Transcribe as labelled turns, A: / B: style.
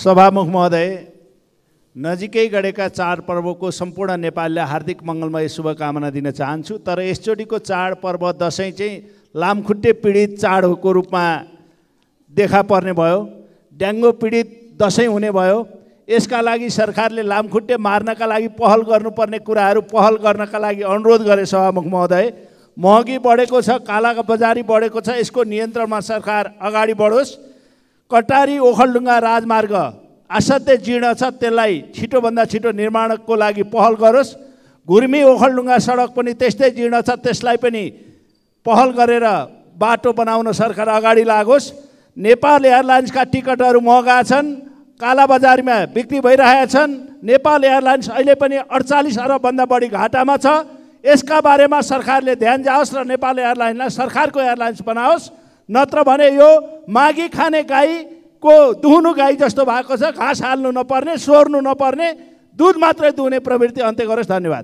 A: सभामुख महोदय
B: नजिकै गरेका चाडपर्वको सम्पूर्ण नेपालीलाई हार्दिक मङ्गलमय शुभकामना दिन चाहन्छु तर यसचोटिको चाडपर्व दसैँ चाहिँ लामखुट्टे पीडित चाडको रूपमा देखा पर्ने भयो ड्याङ्गो पीडित दसैँ हुने भयो यसका लागि सरकारले लामखुट्टे मार्नका लागि पहल गर्नुपर्ने कुराहरू पहल गर्नका लागि अनुरोध गरे सभामुख महोदय महँगी बढेको छ काला बजारी बढेको छ यसको नियन्त्रणमा सरकार अगाडि बढोस् कटारी ओखलडुङ्गा राजमार्ग असाध्य जीर्ण छ त्यसलाई छिटोभन्दा छिटो निर्माणको लागि पहल गरोस् घुर्मी ओखलडुङ्गा सडक पनि त्यस्तै जीर्ण छ त्यसलाई पनि पहल गरेर बाटो बनाउन सरकार अगाडि लागोस् नेपाल एयरलाइन्सका टिकटहरू महँगा छन् कालाबजारमा बिक्री भइरहेका छन् नेपाल एयरलाइन्स अहिले पनि अडचालिस अरबभन्दा बढी घाटामा छ यसका बारेमा सरकारले ध्यान जाओस् र नेपाल एयरलाइन्सलाई सरकारको एयरलाइन्स बनाओस् नत्र भने यो माघी खाने गाईको दुहुनु गाई जस्तो भएको छ घाँस हाल्नु नपर्ने सोर्नु नपर्ने दुध मात्रै दुहुने प्रवृत्ति अन्त्य गरोस् धन्यवाद